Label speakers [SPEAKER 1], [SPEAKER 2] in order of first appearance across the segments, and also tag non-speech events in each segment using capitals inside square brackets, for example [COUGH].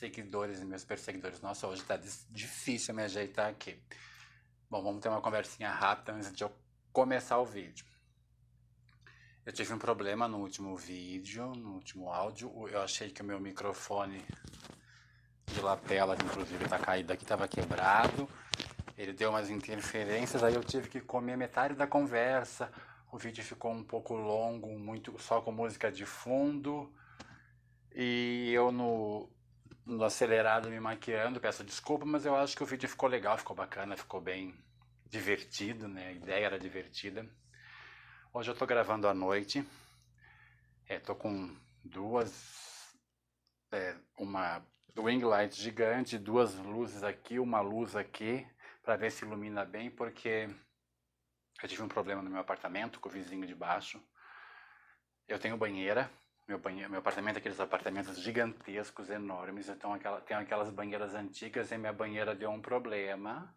[SPEAKER 1] seguidores e meus perseguidores. Nossa, hoje tá difícil me ajeitar aqui. Bom, vamos ter uma conversinha rápida antes de eu começar o vídeo. Eu tive um problema no último vídeo, no último áudio. Eu achei que o meu microfone de lapela, inclusive tá caído aqui, tava quebrado. Ele deu umas interferências, aí eu tive que comer metade da conversa. O vídeo ficou um pouco longo, muito só com música de fundo. E eu no no acelerado me maquiando, peço desculpa, mas eu acho que o vídeo ficou legal, ficou bacana, ficou bem divertido, né? A ideia era divertida. Hoje eu tô gravando à noite. É, tô com duas é, uma wing light gigante, duas luzes aqui, uma luz aqui, para ver se ilumina bem, porque eu tive um problema no meu apartamento com o vizinho de baixo. Eu tenho banheira, meu, banheiro, meu apartamento, aqueles apartamentos gigantescos, enormes. Então, aquela, tem aquelas banheiras antigas e minha banheira deu um problema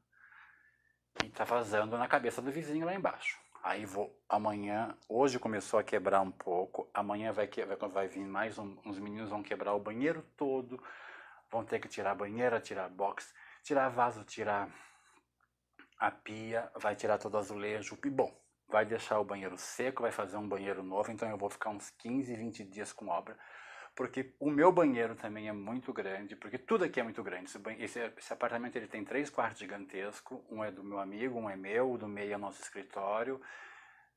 [SPEAKER 1] e tá vazando na cabeça do vizinho lá embaixo. Aí vou, amanhã, hoje começou a quebrar um pouco, amanhã vai, vai, vai vir mais um, uns meninos, vão quebrar o banheiro todo, vão ter que tirar a banheira, tirar box, tirar vaso, tirar a pia, vai tirar todo o azulejo, e bom, vai deixar o banheiro seco, vai fazer um banheiro novo, então eu vou ficar uns 15, 20 dias com obra, porque o meu banheiro também é muito grande, porque tudo aqui é muito grande. Esse, esse, esse apartamento ele tem três quartos gigantesco, um é do meu amigo, um é meu, o do meio é o nosso escritório,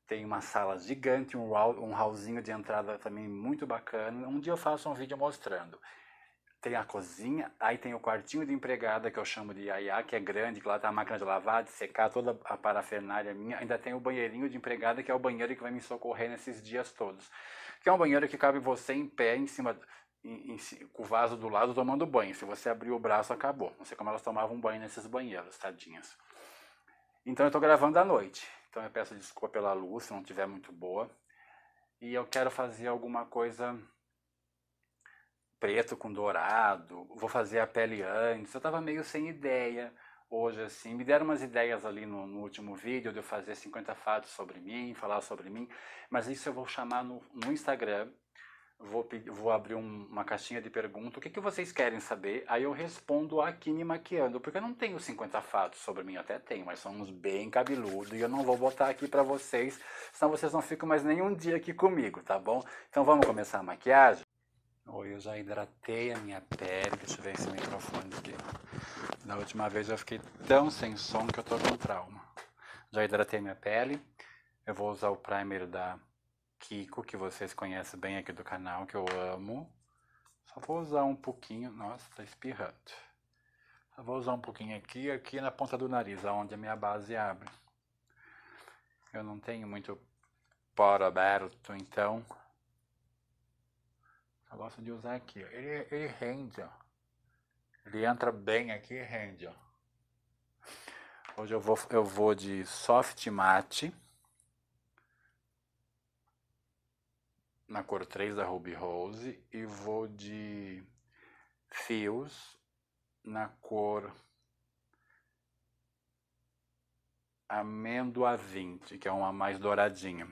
[SPEAKER 1] tem uma sala gigante, um, hall, um hallzinho de entrada também muito bacana. Um dia eu faço um vídeo mostrando tem a cozinha, aí tem o quartinho de empregada, que eu chamo de Yaya, que é grande, que lá tá a máquina de lavar, de secar, toda a parafernália minha. Ainda tem o banheirinho de empregada, que é o banheiro que vai me socorrer nesses dias todos. Que é um banheiro que cabe você em pé, em cima, em, em, com o vaso do lado, tomando banho. Se você abrir o braço, acabou. Não sei como elas tomavam banho nesses banheiros, tadinhas. Então eu estou gravando à noite. Então eu peço desculpa pela luz, se não tiver muito boa. E eu quero fazer alguma coisa preto com dourado, vou fazer a pele antes, eu estava meio sem ideia hoje, assim, me deram umas ideias ali no, no, último vídeo de eu fazer 50 fatos sobre mim, falar sobre mim, mas isso eu vou chamar no, no Instagram, vou, vou abrir um, uma caixinha de pergunta, o que, que vocês querem saber? Aí eu respondo aqui me maquiando, porque eu não tenho 50 fatos sobre mim, até tenho, mas são uns bem cabeludos e eu não vou botar aqui para vocês, senão vocês não ficam mais nenhum dia aqui comigo, tá bom? Então vamos começar a maquiagem? Oi, eu já hidratei a minha pele. Deixa eu ver esse microfone aqui. Da última vez eu fiquei tão sem som que eu tô com trauma. Já hidratei minha pele. Eu vou usar o primer da Kiko, que vocês conhecem bem aqui do canal, que eu amo. Só vou usar um pouquinho. Nossa, tá espirrando. Só vou usar um pouquinho aqui aqui na ponta do nariz, onde a minha base abre. Eu não tenho muito poro aberto, então eu gosto de usar aqui. Ele, ele rende, ó. Ele entra bem aqui e rende, ó. Hoje eu vou, eu vou de soft matte. Na cor 3 da Ruby Rose. E vou de fios na cor amêndoa 20, que é uma mais douradinha.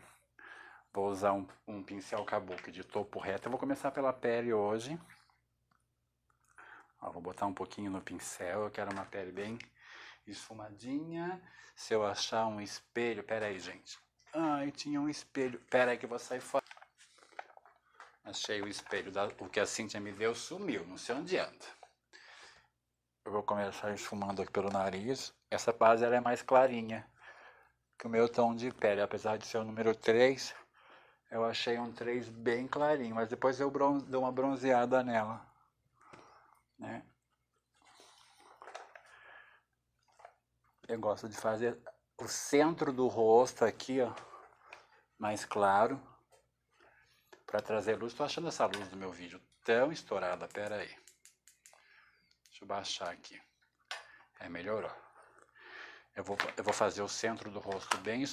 [SPEAKER 1] Vou usar um, um pincel kabuki de topo reto. Eu vou começar pela pele hoje. Ó, vou botar um pouquinho no pincel. Eu quero uma pele bem esfumadinha. Se eu achar um espelho... Pera aí, gente. Ai, tinha um espelho. Pera aí que eu vou sair fora. Achei o espelho. Da... O que a Cintia me deu sumiu. Não sei onde anda. Eu vou começar esfumando aqui pelo nariz. Essa base ela é mais clarinha que o meu tom de pele. Apesar de ser o número 3 eu achei um 3 bem clarinho, mas depois eu dou uma bronzeada nela. Né? Eu gosto de fazer o centro do rosto aqui, ó, mais claro, para trazer luz. Estou achando essa luz do meu vídeo tão estourada, pera aí. Deixa eu baixar aqui. É, melhor, ó. Eu vou, eu vou fazer o centro do rosto bem,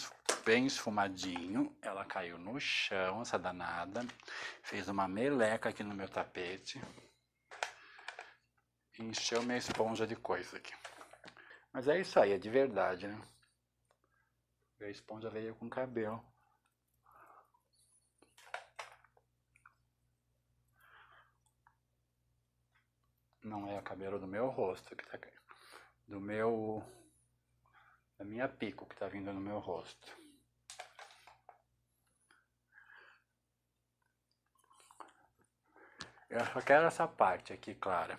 [SPEAKER 1] bem esfumadinho. Ela caiu no chão, essa danada. Fez uma meleca aqui no meu tapete. Encheu minha esponja de coisa aqui. Mas é isso aí, é de verdade, né? A esponja veio com cabelo. Não é o cabelo do meu rosto que tá caindo. Do meu da minha pico que está vindo no meu rosto. Eu só quero essa parte aqui, clara.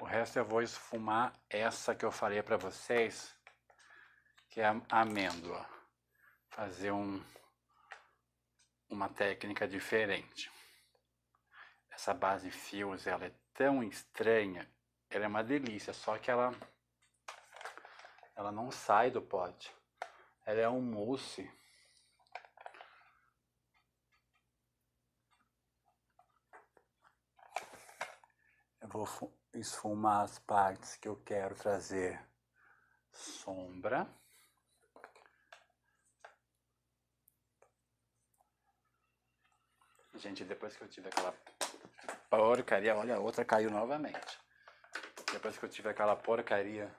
[SPEAKER 1] O resto eu vou esfumar essa que eu falei para vocês, que é a amêndoa. Fazer um, uma técnica diferente. Essa base fios, ela é tão estranha, ela é uma delícia, só que ela ela não sai do pote. Ela é um mousse. Eu vou esfumar as partes que eu quero trazer sombra. Gente, depois que eu tive aquela porcaria, olha, a outra caiu novamente. Depois que eu tive aquela porcaria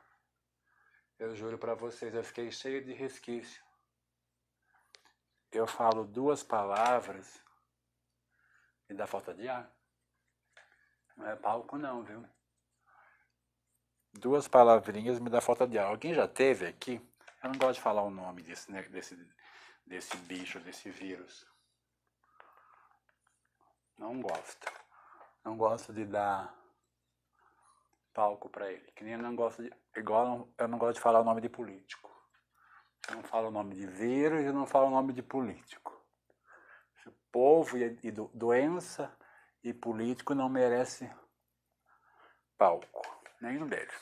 [SPEAKER 1] eu juro para vocês, eu fiquei cheio de resquício. Eu falo duas palavras e dá falta de ar. Não é palco não, viu? Duas palavrinhas me dá falta de ar. Alguém já teve aqui? Eu não gosto de falar o nome desse, né, desse, desse bicho, desse vírus. Não gosto. Não gosto de dar palco para ele. Que nem eu não gosto de, igual eu não gosto de falar o nome de político. Eu não falo o nome de vírus, eu não falo o nome de político. O povo e, e do, doença e político não merece palco, nenhum deles.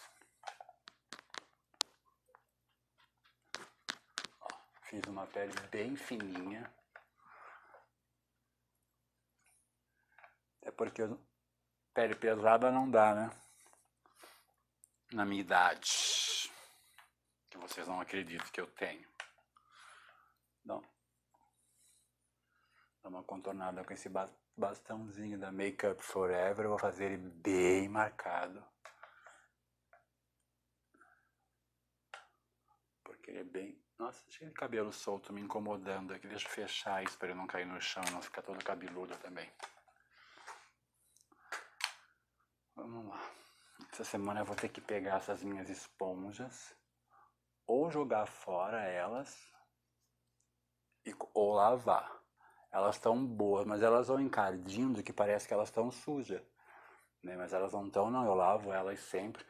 [SPEAKER 1] Fiz uma pele bem fininha. É porque pele pesada não dá, né? na minha idade, que vocês não acreditam que eu tenho. Então, dá uma contornada com esse bastãozinho da Makeup Forever, eu vou fazer ele bem marcado. Porque ele é bem... Nossa, cheio é cabelo solto me incomodando aqui. É deixa eu fechar isso para ele não cair no chão e não ficar todo cabeludo também. Vamos lá. Essa semana eu vou ter que pegar essas minhas esponjas ou jogar fora elas e, ou lavar. Elas estão boas, mas elas vão encardindo que parece que elas estão sujas. Né? Mas elas não estão, não. Eu lavo elas sempre.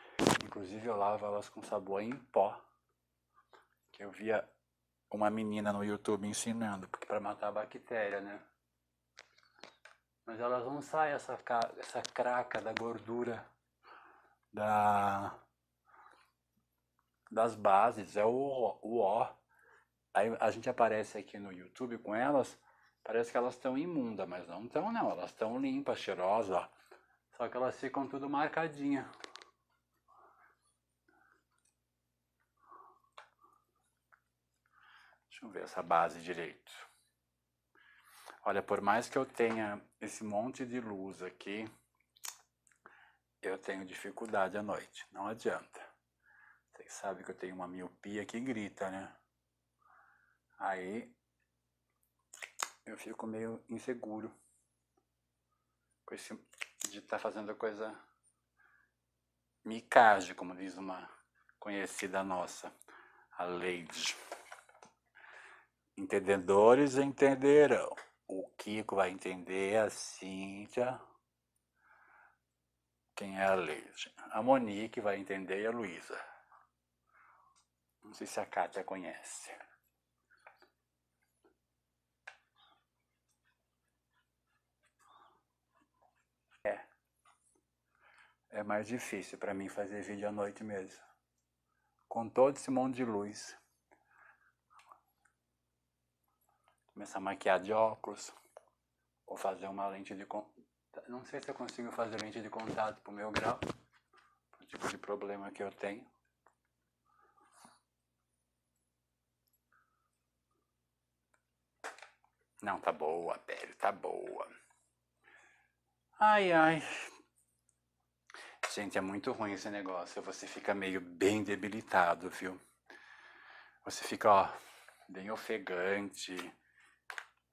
[SPEAKER 1] Inclusive eu lavo elas com sabor em pó. Que eu via uma menina no YouTube ensinando, porque para matar a bactéria, né? Mas elas não saem essa, essa craca da gordura da, das bases, é o, o O. Aí a gente aparece aqui no YouTube com elas, parece que elas estão imunda, mas não estão não, elas estão limpas, cheirosas, ó. Só que elas ficam tudo marcadinha. Deixa eu ver essa base direito. Olha, por mais que eu tenha esse monte de luz aqui, eu tenho dificuldade à noite, não adianta. Vocês sabem que eu tenho uma miopia que grita, né? Aí eu fico meio inseguro com esse, de estar tá fazendo coisa micage, como diz uma conhecida nossa, a Leide. Entendedores entenderão. O Kiko vai entender, a Cíntia, quem é a Leide. A Monique vai entender e a Luísa. Não sei se a Kátia conhece. É. É mais difícil para mim fazer vídeo à noite mesmo. Com todo esse monte de luz. Começar a maquiar de óculos. Ou fazer uma lente de, não sei se eu consigo fazer lente de contato pro meu grau, pro tipo de problema que eu tenho. Não, tá boa, velho, tá boa. Ai, ai. Gente, é muito ruim esse negócio. Você fica meio bem debilitado, viu? Você fica, ó, bem ofegante.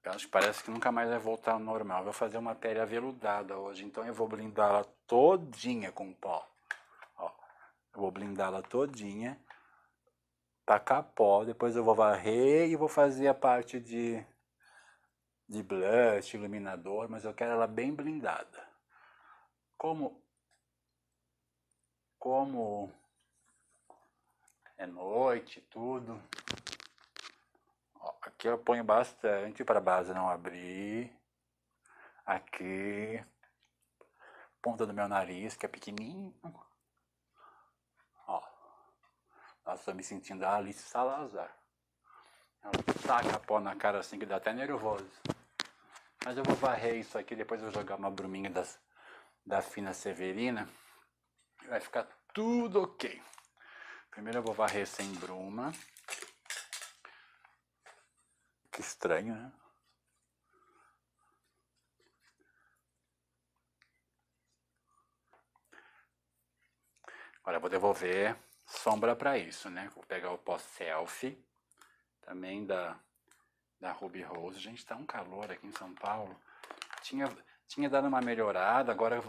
[SPEAKER 1] Eu acho que parece que nunca mais vai voltar ao normal. vou fazer uma pele aveludada hoje, então eu vou blindá-la todinha com pó. Ó, eu vou blindá-la todinha, tacar pó, depois eu vou varrer e vou fazer a parte de, de blush, iluminador, mas eu quero ela bem blindada. Como, como é noite, tudo. Aqui eu ponho bastante para a base não abrir. Aqui. Ponta do meu nariz, que é pequenininho. Ó. Nossa, tô me sentindo a Alice Salazar. Ela taca pó na cara assim que dá até nervoso. Mas eu vou varrer isso aqui, depois eu vou jogar uma bruminha das, da fina severina. Vai ficar tudo ok. Primeiro eu vou varrer sem bruma. Que estranho, né? Agora vou devolver sombra para isso, né? Vou pegar o pó selfie, também da, da Ruby Rose. Gente, tá um calor aqui em São Paulo. Tinha, tinha dado uma melhorada, agora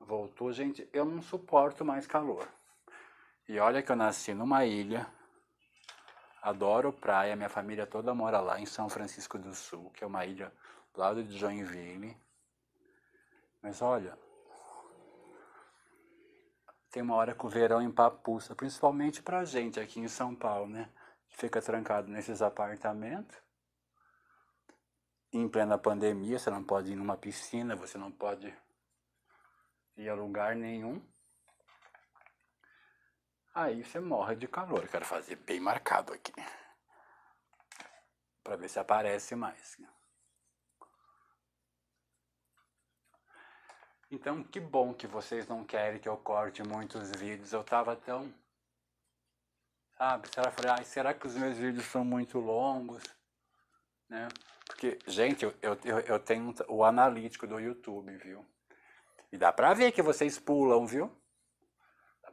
[SPEAKER 1] voltou. Gente, eu não suporto mais calor. E olha que eu nasci numa ilha, Adoro praia, minha família toda mora lá em São Francisco do Sul, que é uma ilha do lado de Joinville. Mas olha, tem uma hora que o verão empapuça, principalmente pra gente aqui em São Paulo, né? Que fica trancado nesses apartamentos. Em plena pandemia, você não pode ir numa piscina, você não pode ir a lugar nenhum. Aí você morre de calor. Eu quero fazer bem marcado aqui. Pra ver se aparece mais. Então, que bom que vocês não querem que eu corte muitos vídeos. Eu tava tão. Sabe? Será, falei, ah, será que os meus vídeos são muito longos? Né? Porque, gente, eu, eu, eu tenho o analítico do YouTube, viu? E dá pra ver que vocês pulam, viu?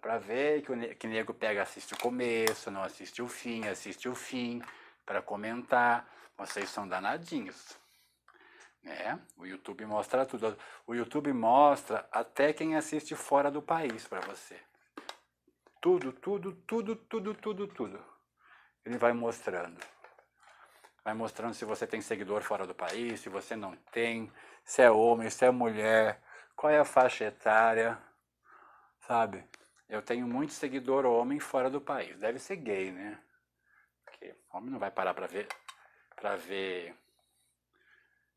[SPEAKER 1] para ver, que o que nego pega, assiste o começo, não assiste o fim, assiste o fim, para comentar. Vocês são danadinhos. Né? O YouTube mostra tudo. O YouTube mostra até quem assiste fora do país para você. Tudo, tudo, tudo, tudo, tudo, tudo. Ele vai mostrando. Vai mostrando se você tem seguidor fora do país, se você não tem, se é homem, se é mulher, qual é a faixa etária, sabe? Eu tenho muito seguidor homem fora do país. Deve ser gay, né? Porque homem não vai parar para ver para ver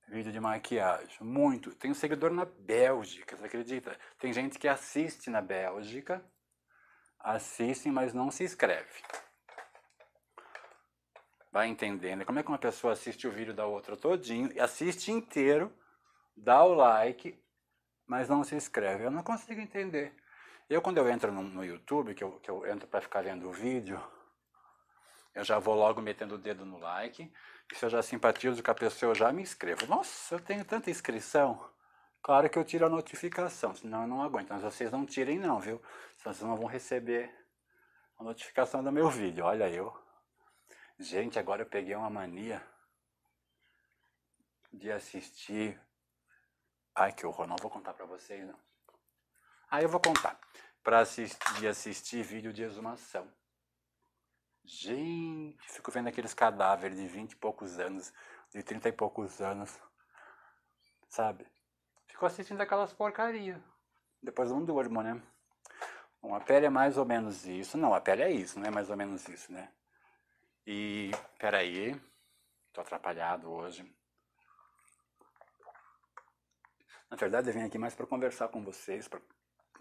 [SPEAKER 1] vídeo de maquiagem. Muito. Tenho seguidor na Bélgica, você acredita? Tem gente que assiste na Bélgica, assistem, mas não se inscreve. Vai entendendo. Como é que uma pessoa assiste o vídeo da outra todinho, assiste inteiro, dá o like, mas não se inscreve? Eu não consigo entender. Eu, quando eu entro no, no YouTube, que eu, que eu entro para ficar vendo o vídeo, eu já vou logo metendo o dedo no like. E se eu já simpatizo com a pessoa, eu já me inscrevo. Nossa, eu tenho tanta inscrição. Claro que eu tiro a notificação, senão eu não aguento. Mas vocês não tirem não, viu? Senão vocês não vão receber a notificação do meu vídeo. Olha eu. Gente, agora eu peguei uma mania de assistir. Ai, que horror, não vou contar pra vocês não. Aí eu vou contar. Para assistir, assistir vídeo de exumação. Gente, fico vendo aqueles cadáveres de 20 e poucos anos, de 30 e poucos anos. Sabe? Fico assistindo aquelas porcarias. Depois não durmo, né? Bom, a pele é mais ou menos isso. Não, a pele é isso, não é mais ou menos isso, né? E, peraí, tô atrapalhado hoje. Na verdade, eu vim aqui mais para conversar com vocês, para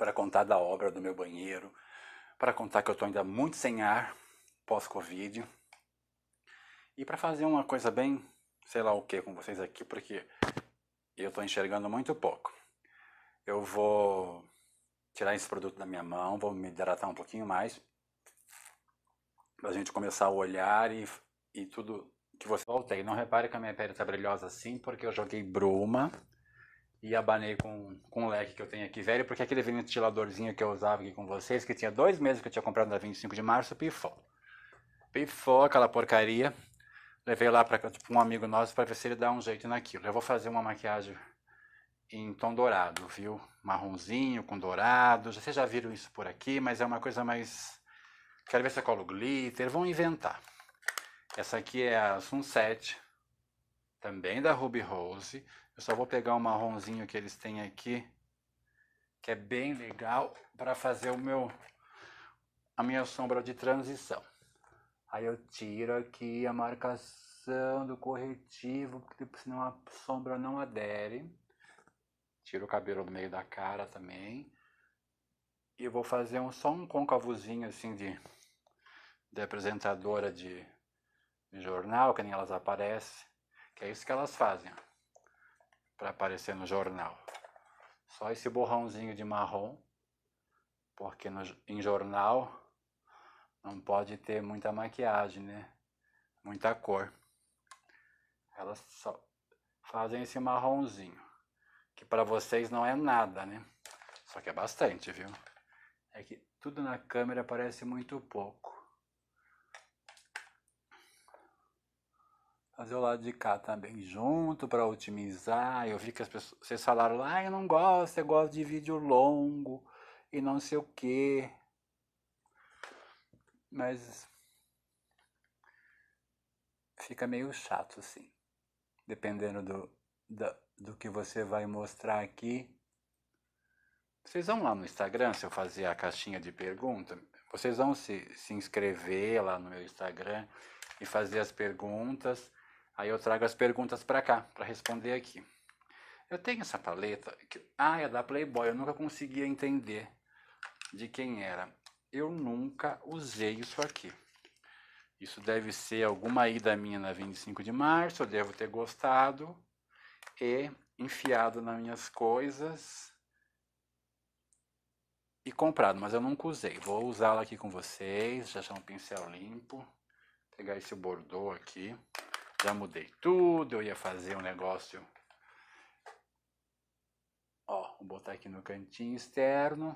[SPEAKER 1] para contar da obra do meu banheiro, para contar que eu estou ainda muito sem ar pós-Covid e para fazer uma coisa bem, sei lá o que, com vocês aqui, porque eu estou enxergando muito pouco. Eu vou tirar esse produto da minha mão, vou me hidratar um pouquinho mais para a gente começar a olhar e, e tudo que você voltei. Não repare que a minha pele está brilhosa assim, porque eu joguei bruma e abanei com, com o leque que eu tenho aqui velho, porque aquele ventiladorzinho que eu usava aqui com vocês, que tinha dois meses que eu tinha comprado na 25 de março, pifou. Pifou aquela porcaria. Levei lá para tipo, um amigo nosso para ver se ele dá um jeito naquilo. Eu vou fazer uma maquiagem em tom dourado, viu? Marronzinho com dourado. Vocês já viram isso por aqui, mas é uma coisa mais. Quero ver se eu colo glitter. Vão inventar. Essa aqui é a Sunset, também da Ruby Rose. Eu só vou pegar o um marronzinho que eles têm aqui, que é bem legal para fazer o meu a minha sombra de transição. Aí eu tiro aqui a marcação do corretivo, porque senão a sombra não adere. Tiro o cabelo do meio da cara também. E vou fazer um, só um concavuzinho assim de, de apresentadora de, de jornal, que nem elas aparecem. Que é isso que elas fazem para aparecer no jornal. Só esse borrãozinho de marrom, porque no, em jornal não pode ter muita maquiagem, né? Muita cor. Elas só fazem esse marronzinho, que para vocês não é nada, né? Só que é bastante, viu? É que tudo na câmera parece muito pouco. fazer o lado de cá também junto para otimizar. Eu vi que as pessoas, vocês falaram lá, ah, eu não gosto, eu gosto de vídeo longo e não sei o quê Mas fica meio chato assim, dependendo do, do, do que você vai mostrar aqui. Vocês vão lá no Instagram, se eu fazer a caixinha de pergunta, vocês vão se, se inscrever lá no meu Instagram e fazer as perguntas. Aí eu trago as perguntas para cá, para responder aqui. Eu tenho essa paleta, que, ah, é da Playboy, eu nunca conseguia entender de quem era. Eu nunca usei isso aqui. Isso deve ser alguma ida minha na 25 de março, eu devo ter gostado e enfiado nas minhas coisas e comprado, mas eu nunca usei. Vou usá-la aqui com vocês, já achar um pincel limpo, pegar esse bordô aqui já mudei tudo, eu ia fazer um negócio. Ó, vou botar aqui no cantinho externo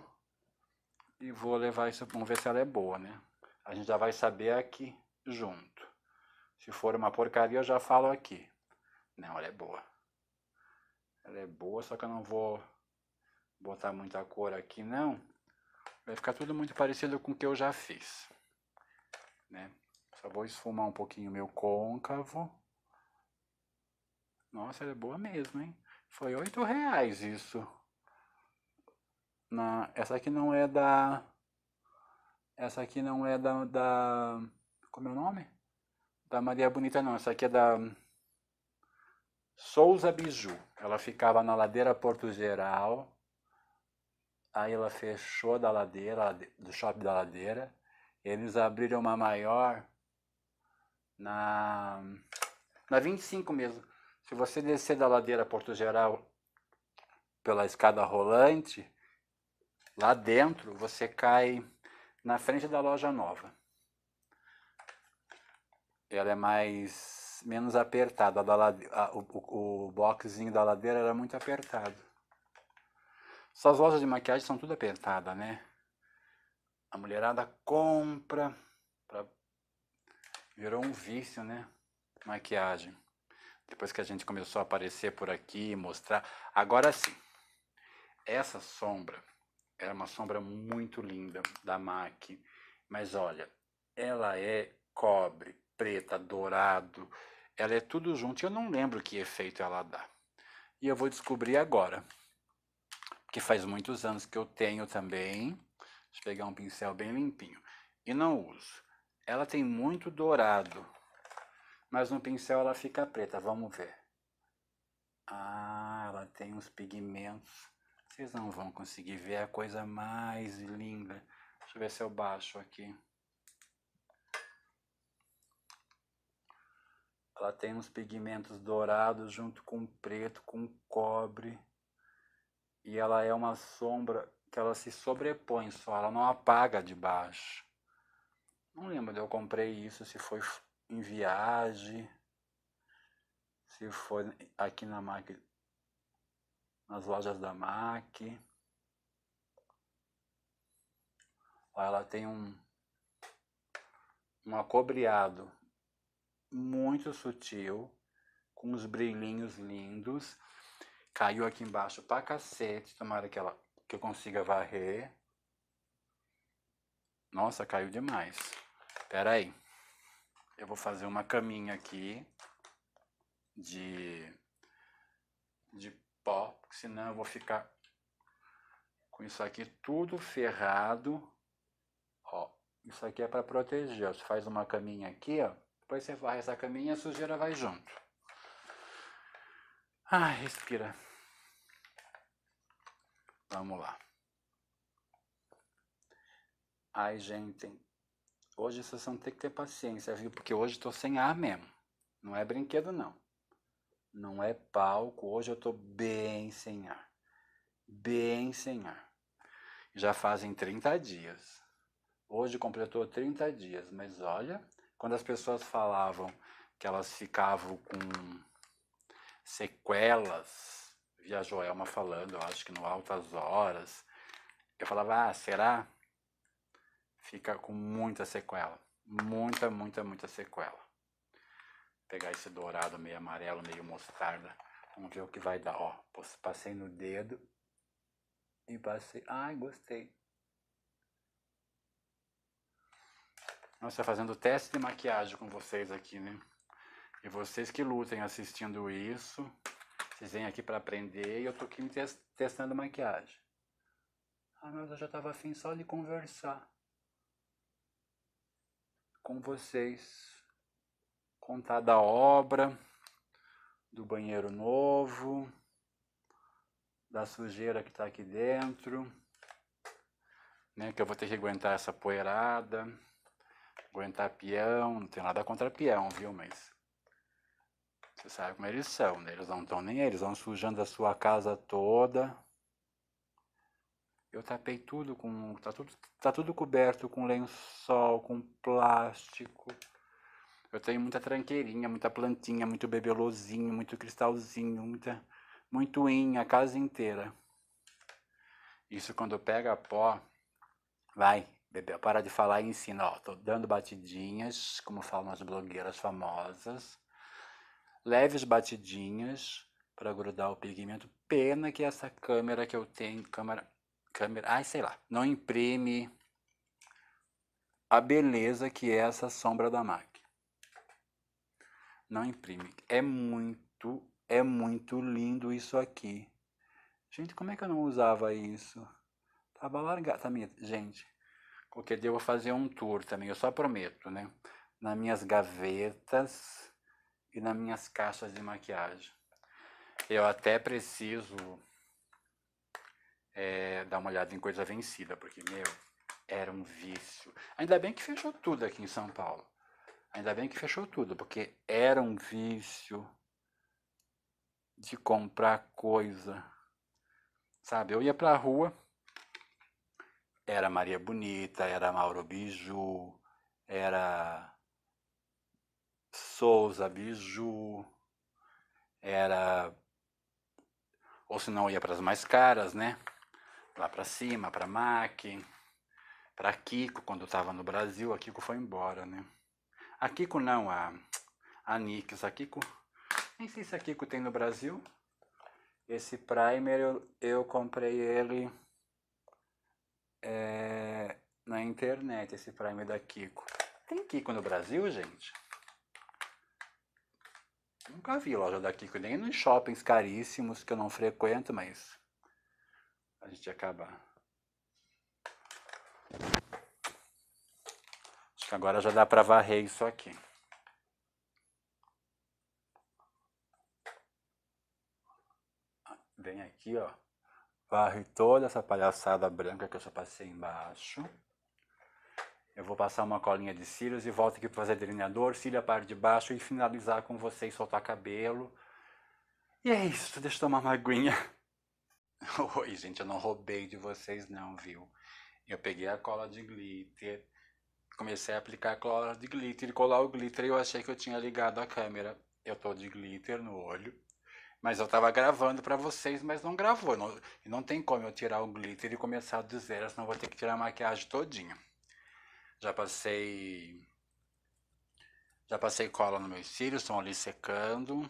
[SPEAKER 1] e vou levar isso, vamos ver se ela é boa, né? A gente já vai saber aqui junto. Se for uma porcaria, eu já falo aqui. Não, ela é boa. Ela é boa, só que eu não vou botar muita cor aqui, não. Vai ficar tudo muito parecido com o que eu já fiz. Né? Só vou esfumar um pouquinho o meu côncavo. Nossa, é boa mesmo, hein? Foi oito reais isso. Na, essa aqui não é da... Essa aqui não é da... da como é o nome? Da Maria Bonita, não. Essa aqui é da... Souza Biju. Ela ficava na ladeira Porto Geral. Aí ela fechou da ladeira, do shopping da ladeira. Eles abriram uma maior na, na 25 mesmo. Se você descer da ladeira Porto Geral pela escada rolante, lá dentro você cai na frente da loja nova. Ela é mais menos apertada, a lade... a, o, o boxzinho da ladeira era muito apertado. Suas lojas de maquiagem são tudo apertada, né? A mulherada compra, pra... virou um vício, né? Maquiagem depois que a gente começou a aparecer por aqui, mostrar. Agora sim, essa sombra era é uma sombra muito linda da MAC, mas olha, ela é cobre, preta, dourado, ela é tudo junto. Eu não lembro que efeito ela dá. E eu vou descobrir agora, porque faz muitos anos que eu tenho também. Deixa eu pegar um pincel bem limpinho. E não uso. Ela tem muito dourado, mas no pincel ela fica preta, vamos ver. Ah, ela tem uns pigmentos, vocês não vão conseguir ver, é a coisa mais linda. Deixa eu ver se eu baixo aqui. Ela tem uns pigmentos dourados junto com preto, com cobre. E ela é uma sombra que ela se sobrepõe só, ela não apaga de baixo. Não lembro de eu comprei isso, se foi em viagem, se for aqui na MAC, nas lojas da MAC. Ela tem um, um acobreado muito sutil, com uns brilhinhos lindos. Caiu aqui embaixo pra cacete, tomara que, ela, que eu consiga varrer. Nossa, caiu demais. Pera aí eu vou fazer uma caminha aqui de, de pó, porque senão eu vou ficar com isso aqui tudo ferrado. Ó, isso aqui é para proteger. Você faz uma caminha aqui, ó. Depois você vai essa caminha e a sujeira vai junto. Ah, respira. Vamos lá. Ai, gente, Hoje vocês vão ter que ter paciência, viu? Porque hoje estou sem ar mesmo. Não é brinquedo, não. Não é palco. Hoje eu estou bem sem ar. Bem sem ar. Já fazem 30 dias. Hoje completou 30 dias, mas olha, quando as pessoas falavam que elas ficavam com sequelas, via Joelma falando, eu acho que no Altas Horas, eu falava, ah, será? fica com muita sequela. Muita, muita, muita sequela. Vou pegar esse dourado meio amarelo, meio mostarda. Vamos ver o que vai dar. Ó, passei no dedo e passei. Ai, gostei. Nossa, fazendo teste de maquiagem com vocês aqui, né? E vocês que lutem assistindo isso, vocês vêm aqui para aprender e eu tô aqui testando maquiagem. Ah, mas eu já tava afim só de conversar com vocês contar da obra, do banheiro novo, da sujeira que está aqui dentro, né, que eu vou ter que aguentar essa poeirada, aguentar peão, não tem nada contra peão, viu, mas você sabe como eles são, né? eles não estão nem aí, eles vão sujando a sua casa toda, eu tapei tudo com. Tá tudo, tá tudo coberto com lençol, com plástico. Eu tenho muita tranqueirinha, muita plantinha, muito bebelozinho, muito cristalzinho, muita, muito in, a casa inteira. Isso quando pega pó, vai, bebê, para de falar e ensina. Ó, tô dando batidinhas, como falam as blogueiras famosas. Leves batidinhas para grudar o pigmento. Pena que essa câmera que eu tenho, câmera câmera, ai sei lá, não imprime a beleza que é essa sombra da MAC. Não imprime. É muito, é muito lindo isso aqui. Gente, como é que eu não usava isso? Tava largado. Tá, minha... Gente, porque eu vou fazer um tour também, eu só prometo, né? Nas minhas gavetas e nas minhas caixas de maquiagem. Eu até preciso é, dar uma olhada em coisa vencida, porque, meu, era um vício. Ainda bem que fechou tudo aqui em São Paulo. Ainda bem que fechou tudo, porque era um vício de comprar coisa. Sabe, eu ia pra rua, era Maria Bonita, era Mauro Biju, era Souza Biju, era. Ou se não, ia para as mais caras, né? lá para cima, para Mac, para Kiko, quando estava no Brasil, a Kiko foi embora, né? A Kiko não, a, a Nix, a Kiko, nem sei se a Kiko tem no Brasil. Esse primer eu, eu comprei ele é, na internet, esse primer da Kiko. Tem Kiko no Brasil, gente? Nunca vi loja da Kiko, nem nos shoppings caríssimos que eu não frequento, mas a gente acaba. Acho que agora já dá para varrer isso aqui. Vem aqui, ó. Varre toda essa palhaçada branca que eu só passei embaixo. Eu vou passar uma colinha de cílios e volto aqui para fazer delineador, cílio a parte de baixo e finalizar com vocês soltar cabelo. E é isso, deixa eu tomar uma aguinha. [LAUGHS] Oi, gente, eu não roubei de vocês não, viu? Eu peguei a cola de glitter, comecei a aplicar a cola de glitter, e colar o glitter e eu achei que eu tinha ligado a câmera. Eu tô de glitter no olho, mas eu tava gravando pra vocês, mas não gravou. Não, não tem como eu tirar o glitter e começar do zero, senão vou ter que tirar a maquiagem todinha. Já passei... Já passei cola nos meus cílios, estão ali secando.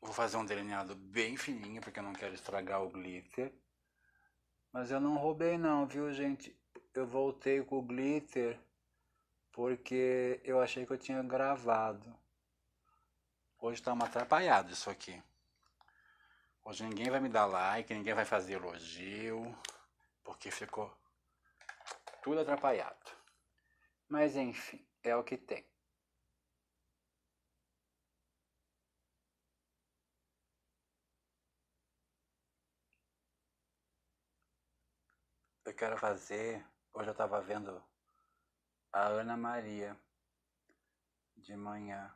[SPEAKER 1] Vou fazer um delineado bem fininho, porque eu não quero estragar o glitter. Mas eu não roubei não, viu gente? Eu voltei com o glitter porque eu achei que eu tinha gravado. Hoje tá uma atrapalhada isso aqui. Hoje ninguém vai me dar like, ninguém vai fazer elogio, porque ficou tudo atrapalhado. Mas enfim, é o que tem. eu quero fazer. Hoje eu estava vendo a Ana Maria de manhã,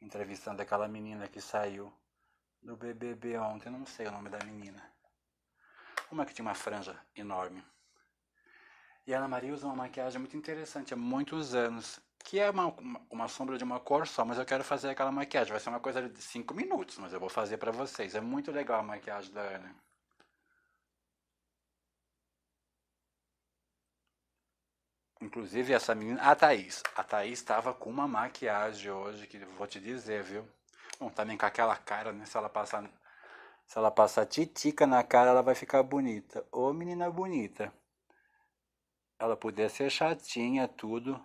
[SPEAKER 1] entrevistando aquela menina que saiu do BBB ontem, não sei o nome da menina. Uma que tinha uma franja enorme. E a Ana Maria usa uma maquiagem muito interessante há muitos anos, que é uma, uma, uma sombra de uma cor só, mas eu quero fazer aquela maquiagem. Vai ser uma coisa de 5 minutos, mas eu vou fazer para vocês. É muito legal a maquiagem da Ana. Inclusive essa menina, a Thaís. A Thaís estava com uma maquiagem hoje, que vou te dizer, viu? Bom, também com aquela cara, né? Se ela passar, se ela passar titica na cara, ela vai ficar bonita. Ô menina bonita. Ela podia ser chatinha, tudo.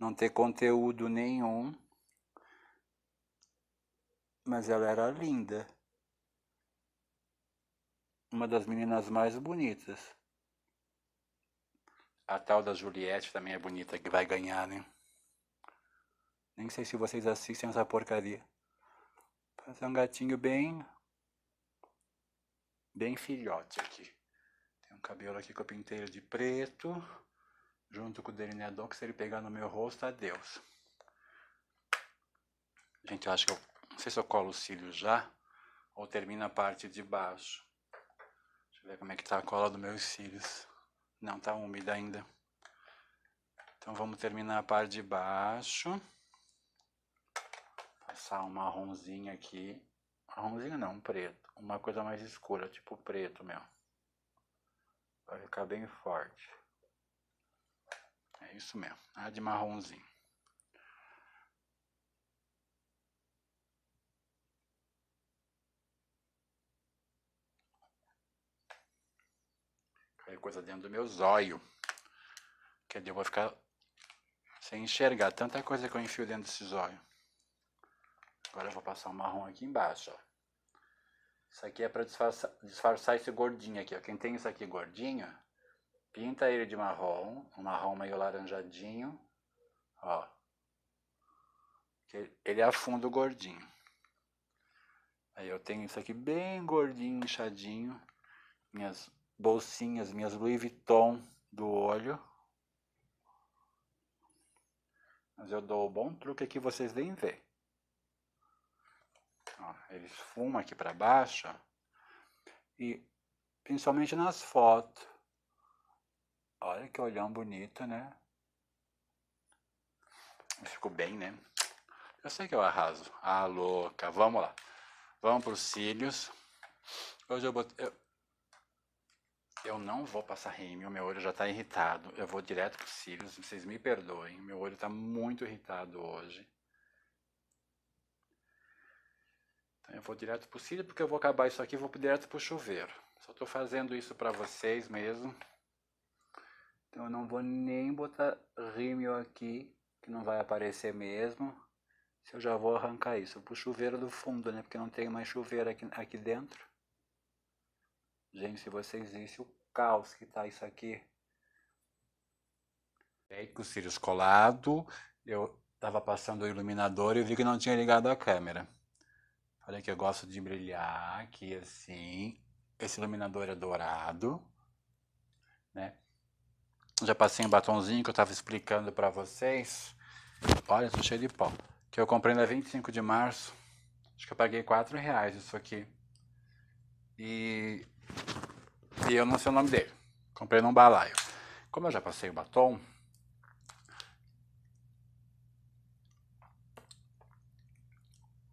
[SPEAKER 1] Não ter conteúdo nenhum. Mas ela era linda. Uma das meninas mais bonitas. A tal da Juliette também é bonita, que vai ganhar, né? Nem sei se vocês assistem essa porcaria. Mas é um gatinho bem. Bem filhote aqui. Tem um cabelo aqui que eu pintei de preto. Junto com o delineador, que se ele pegar no meu rosto, adeus. Gente, eu acho que eu. Não sei se eu colo o cílio já. Ou termina a parte de baixo. Deixa eu ver como é que tá a cola dos meus cílios. Não, tá úmida ainda. Então vamos terminar a parte de baixo. Passar um marronzinho aqui. Marronzinho não, um preto. Uma coisa mais escura, tipo preto mesmo. Vai ficar bem forte. É isso mesmo, a ah, de marronzinho. coisa dentro do meu zóio. Que é eu vou ficar sem enxergar tanta coisa que eu enfio dentro desse zóio. Agora eu vou passar um marrom aqui embaixo, ó. Isso aqui é para disfarçar, disfarçar esse gordinho aqui, ó. Quem tem isso aqui gordinho, pinta ele de marrom, um marrom meio laranjadinho, ó. Ele afunda o gordinho. Aí eu tenho isso aqui bem gordinho, inchadinho. Minhas bolsinhas minhas Louis Vuitton do olho. Mas eu dou um bom truque aqui, vocês nem vê. Ó, eles fumam aqui para baixo. E principalmente nas fotos. Olha que olhão bonito, né? Ficou bem, né? Eu sei que eu arraso. Ah, louca. Vamos lá. Vamos para os cílios. Hoje eu botei... Eu não vou passar rímel, meu olho já está irritado. Eu vou direto para os cílios, vocês me perdoem. Meu olho está muito irritado hoje. Então eu vou direto para o cílio porque eu vou acabar isso aqui e vou direto para o chuveiro. Só estou fazendo isso para vocês mesmo. Então eu não vou nem botar rímel aqui, que não vai aparecer mesmo. Se eu já vou arrancar isso pro o chuveiro do fundo, né? Porque não tem mais chuveiro aqui, aqui dentro. Gente, se vocês vissem o caos que tá isso aqui. Peguei é com o cílios colado, eu tava passando o iluminador e vi que não tinha ligado a câmera. olha que eu gosto de brilhar aqui assim. Esse iluminador é dourado, né? Já passei um batonzinho que eu tava explicando para vocês. Olha, tô cheio de pó. Que eu comprei na 25 de março. Acho que eu paguei 4 reais isso aqui. E e eu não sei o nome dele. Comprei num balaio. Como eu já passei o batom,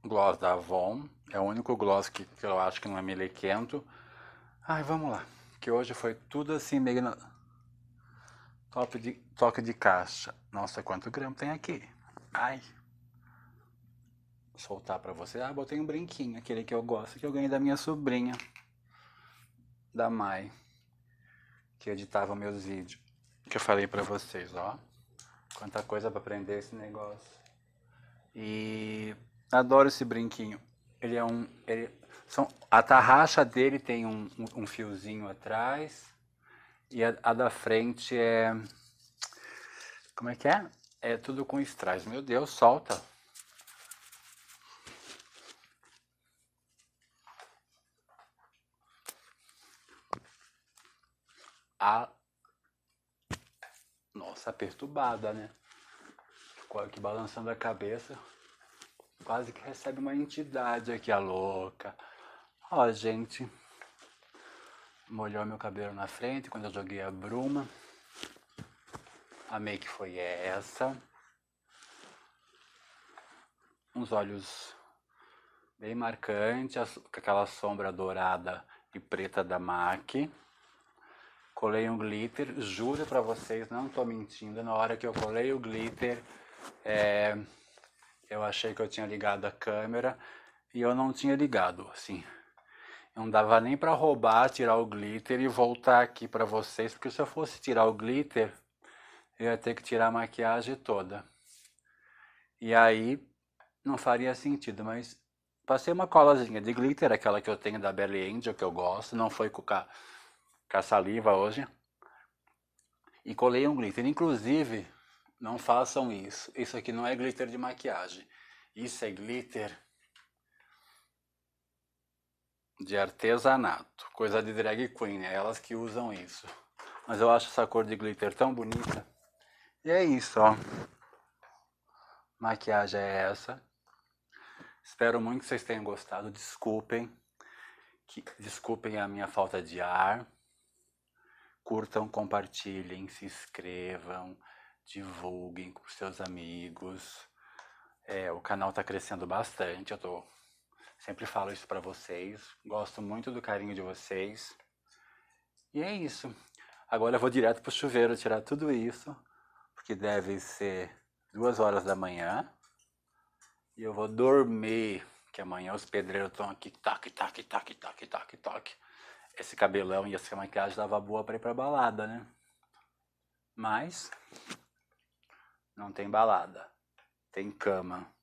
[SPEAKER 1] gloss da Avon. É o único gloss que, que eu acho que não é melequento. Ai, vamos lá. Que hoje foi tudo assim meio na... Top de, toque de caixa. Nossa, quanto grama tem aqui? Ai. Vou soltar pra você. Ah, botei um brinquinho, aquele que eu gosto, que eu ganhei da minha sobrinha da Mai, que editava meus vídeos, que eu falei para vocês, ó. Quanta coisa para aprender esse negócio. E adoro esse brinquinho. Ele é um. Ele, são, a tarraxa dele tem um, um, fiozinho atrás. E a, a, da frente é. Como é que é? É tudo com strass. Meu Deus, solta. a nossa perturbada, né? Ficou aqui balançando a cabeça. Quase que recebe uma entidade aqui, a louca. Ó, gente. Molhou meu cabelo na frente quando eu joguei a bruma. A make foi essa. Uns olhos bem marcantes, com aquela sombra dourada e preta da MAC. Colei um glitter, juro para vocês, não tô mentindo, na hora que eu colei o glitter, é, eu achei que eu tinha ligado a câmera e eu não tinha ligado, assim. Não dava nem para roubar, tirar o glitter e voltar aqui para vocês, porque se eu fosse tirar o glitter, eu ia ter que tirar a maquiagem toda. E aí não faria sentido, mas passei uma colazinha de glitter, aquela que eu tenho da Belly Angel, que eu gosto, não foi com com saliva hoje e colei um glitter. Inclusive, não façam isso. Isso aqui não é glitter de maquiagem. Isso é glitter de artesanato, coisa de drag queen, é elas que usam isso. Mas eu acho essa cor de glitter tão bonita. E é isso, ó. Maquiagem é essa. Espero muito que vocês tenham gostado. Desculpem. Que, desculpem a minha falta de ar. Curtam, compartilhem, se inscrevam, divulguem com seus amigos. É, o canal está crescendo bastante, eu tô sempre falo isso para vocês. Gosto muito do carinho de vocês. E é isso. Agora eu vou direto pro chuveiro tirar tudo isso, porque deve ser duas horas da manhã. E eu vou dormir, que amanhã os pedreiros estão aqui, toque, toque, toque, toque, toque, toque esse cabelão e essa maquiagem dava boa pra ir pra balada, né? Mas não tem balada, tem cama.